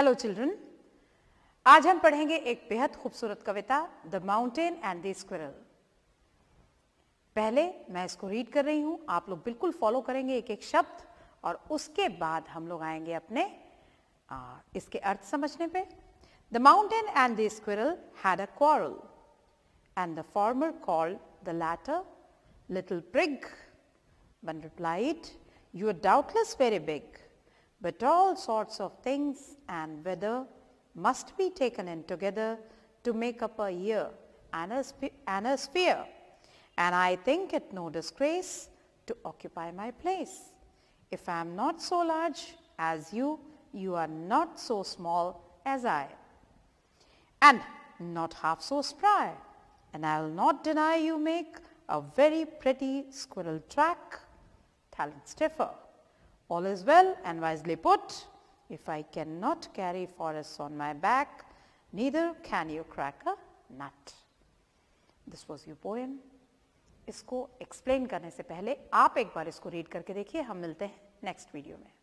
Hello children आज हम पढ़ेंगे एक बेहद खूबसूरत कविता the mountain and the squirrel पहले मैं इसको रीड कर रही हूं आप लोग बिल्कुल फॉलो करेंगे एक एक शब्द और उसके बाद हम लोग आएंगे अपने आ, इसके अर्थ समझने पे the mountain and the squirrel had a quarrel and the former called the latter little prig one replied you are doubtless very big but all sorts of things and weather must be taken in together to make up a year and a, and a sphere. And I think it no disgrace to occupy my place. If I am not so large as you, you are not so small as I. And not half so spry. And I will not deny you make a very pretty squirrel track, talent stiffer all is well and wisely put, if I cannot carry forests on my back, neither can you crack a nut. This was your poem. इसको explain करने से पहले आप एक बार इसको read करके देखिए हम मिलते हैं नेक्स्ट वीडियो में